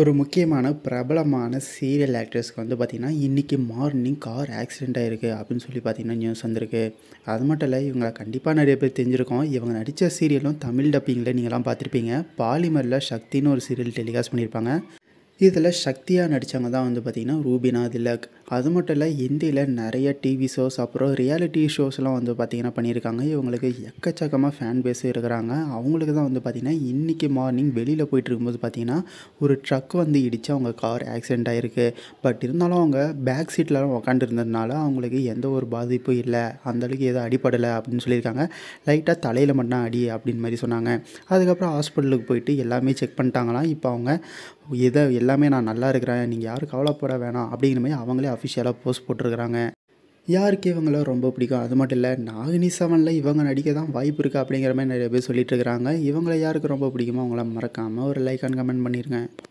ஒரு முக்கியமான பிரபலமான சீரியல் ஆக்ட்ரஸ்க்கு வந்து பார்த்திங்கன்னா இன்றைக்கி மார்னிங் கார் ஆக்சிடெண்ட் ஆகிருக்கு அப்படின்னு சொல்லி பார்த்திங்கன்னா நியூஸ் வந்திருக்கு அது மட்டும் இல்லை இவங்களை கண்டிப்பாக நிறைய பேர் தெரிஞ்சிருக்கோம் இவங்க நடித்த சீரியலும் தமிழ் டப்பிங்கில் நீங்களாம் பார்த்துருப்பீங்க பாலிமரில் சக்தின்னு ஒரு சீரியல் டெலிகாஸ்ட் பண்ணியிருப்பாங்க இதில் சக்தியாக நடித்தவங்க தான் வந்து பார்த்திங்கன்னா ரூபினா திலக் அது மட்டும் இல்லை ஹிந்தியில் நிறைய டிவி ஷோஸ் அப்புறம் ரியாலிட்டி ஷோஸ்லாம் வந்து பார்த்திங்கன்னா பண்ணியிருக்காங்க இவங்களுக்கு எக்கச்சக்கமாக ஃபேன் பேஸ் இருக்கிறாங்க அவங்களுக்கு தான் வந்து பார்த்திங்கன்னா இன்றைக்கி மார்னிங் வெளியில் போயிட்டு இருக்கும்போது பார்த்திங்கன்னா ஒரு ட்ரக் வந்து இடித்து அவங்க கார் ஆக்சிடெண்ட் ஆகிருக்கு பட் இருந்தாலும் அவங்க பேக் சீட்லலாம் உக்காந்துருந்ததுனால அவங்களுக்கு எந்த ஒரு பாதிப்பும் இல்லை அந்தளவுக்கு எதுவும் அடிப்படலை அப்படின்னு சொல்லியிருக்காங்க லைட்டாக தலையில் மட்டும் அடி அப்படின்னு மாதிரி சொன்னாங்க அதுக்கப்புறம் ஹாஸ்பிட்டலுக்கு போயிட்டு எல்லாமே செக் பண்ணிட்டாங்களாம் இப்போ அவங்க எதை எல்லாமே நான் நல்லா இருக்கிறேன் நீங்கள் யாரும் கவலைப்பட வேணாம் அப்படிங்கிற மாதிரி அவங்களே அஃபிஷியலாக போஸ்ட் போட்டிருக்கிறாங்க யாருக்கு இவங்கள ரொம்ப பிடிக்கும் அது மட்டும் இல்லை நாகினி செவனில் இவங்க நடிக்க தான் வாய்ப்பு இருக்குது அப்படிங்கிற மாதிரி நிறைய பேர் சொல்லிட்டு இருக்கிறாங்க இவங்கள யாருக்கு ரொம்ப பிடிக்குமோ அவங்கள மறக்காமல் ஒரு லைக் அண்ட் கமெண்ட் பண்ணிடுங்க